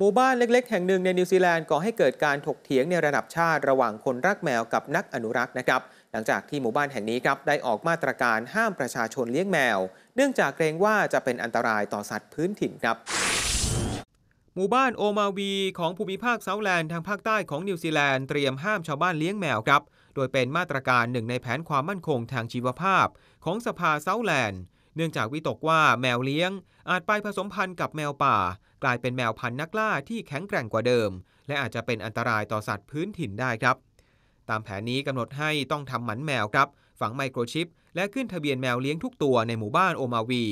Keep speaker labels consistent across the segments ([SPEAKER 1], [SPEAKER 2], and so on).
[SPEAKER 1] หมู่บ้านเล็ก ๆ แห่งหนึ่งในนิวซีแลนด์ก่อให้เกิดการถกเถียงในระดับชาติระหว่างคนรักแมวกับนักอนุรักษ์นะครับ หลังจากที่หมู่บ้านแห่งนี้ครับได้ออกมาตรการห้ามประชาชนเลี้ยงแมว เนื่องจากเกรงว่าจะเป็นอันตรายต่อสัตว์พื้นถิ่นครับ หมู่บ้านโอมาวีของภูมิภาคเซาแลนด์ทางภาคใต้ของนิวซีแลนด์เตรียมห้ามชาวบ้านเลี้ยงแมวครับ โดยเป็นมาตรการหนึ่งในแผนความมั่นคงทางชีวภาพ ของสภาเซาแลนด์เนื่องจากวิตกว่าแมวเลี้ยงอาจไปผสมพันธุ์กับแมวป่า กลายเป็นแมวพันธุ์นักล่าที่แข็งแกร่งกว่าเดิม และอาจจะเป็นอันตรายต่อสัตว์พื้นถิ่นได้ครับ ตามแผนนี้กำหนดให้ต้องทำหมันแมวครับ ฝังไมโครชิปและขึ้นทะเบียนแมวเลี้ยงทุกตัวในหมู่บ้านโอมาวี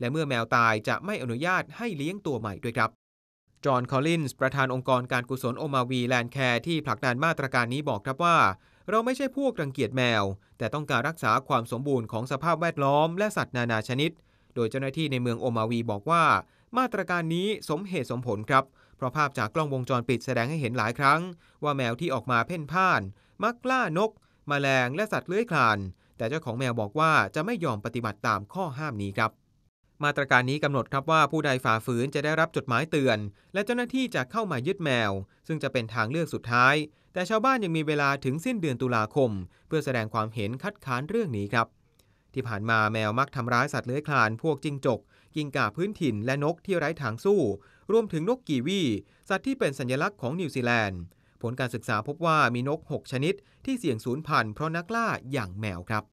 [SPEAKER 1] และเมื่อแมวตายจะไม่อนุญาตให้เลี้ยงตัวใหม่ด้วยครับจอห์น คอลลินส์ประธานองค์กรการกุศลโอมาวีแลนด์แคร์ที่ผลักดันมาตรการนี้บอกครับว่าเราไม่ใช่พวกรังเกียจแมว แต่ต้องการรักษาความสมบูรณ์ของสภาพแวดล้อมและสัตว์นานาชนิด โดยเจ้าหน้าที่ในเมืองโอมาวีบอกว่า มาตรการนี้สมเหตุสมผลครับ เพราะภาพจากกล้องวงจรปิดแสดงให้เห็นหลายครั้ง ว่าแมวที่ออกมาเพ่นพ่าน มักล่านกมาแมลงและสัตว์เลื้อยคลาน แต่เจ้าของแมวบอกว่าจะไม่ยอมปฏิบัติตามข้อห้ามนี้ครับ มาตรการนี้กำหนดครับว่าผู้ใดฝ่าฝืนจะได้รับจดหมายเตือน และเจ้าหน้าที่จะเข้ามายึดแมว ซึ่งจะเป็นทางเลือกสุดท้ายแต่ชาวบ้านยังมีเวลาถึงสิ้นเดือนตุลาคม เพื่อแสดงความเห็นคัดค้านเรื่องนี้ครับ ที่ผ่านมาแมวมักทำร้ายสัตว์เลื้อยคลานพวกจิงจกกิงก่าพื้นถิ่นและนกที่ไร้ทางสู้รวมถึงนกกีวีสัตว์ที่เป็นสัญลักษณ์ของนิวซีแลนด์ ผลการศึกษาพบว่ามีนก 6 ชนิดที่เสี่ยงสูญพันธุ์เพราะนักล่าอย่างแมวครับ